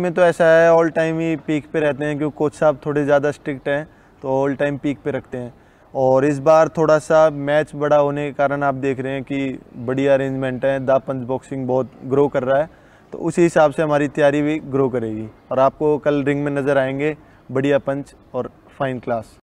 में तो ऐसा है ऑल टाइम ही पीक पे रहते हैं क्योंकि कोच साहब थोड़े ज़्यादा स्ट्रिक्ट हैं तो ऑल टाइम पीक पे रखते हैं और इस बार थोड़ा सा मैच बड़ा होने के कारण आप देख रहे हैं कि बड़ी अरेंजमेंट है दा पंच बॉक्सिंग बहुत ग्रो कर रहा है तो उसी हिसाब से हमारी तैयारी भी ग्रो करेगी और आपको कल रिंग में नज़र आएंगे बढ़िया पंच और फाइन क्लास